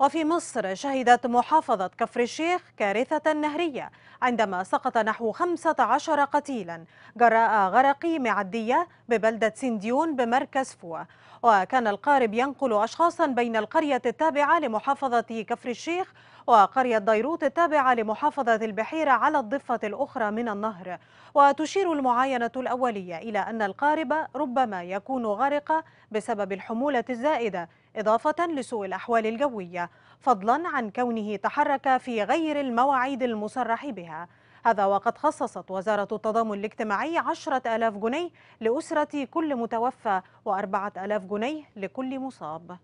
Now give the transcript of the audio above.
وفي مصر شهدت محافظة كفر الشيخ كارثة نهرية عندما سقط نحو 15 قتيلا جراء غرق معدية ببلدة سنديون بمركز فوا وكان القارب ينقل أشخاصا بين القرية التابعة لمحافظة كفر الشيخ وقرية ديروت التابعة لمحافظة البحيرة على الضفة الأخرى من النهر وتشير المعاينة الأولية إلى أن القارب ربما يكون غرق بسبب الحمولة الزائدة إضافة لسوء الأحوال الجوية فضلا عن كونه تحرك في غير المواعيد المصرح بها هذا وقد خصصت وزارة التضامن الاجتماعي ألاف جنيه لأسرة كل متوفى ألاف جنيه لكل مصاب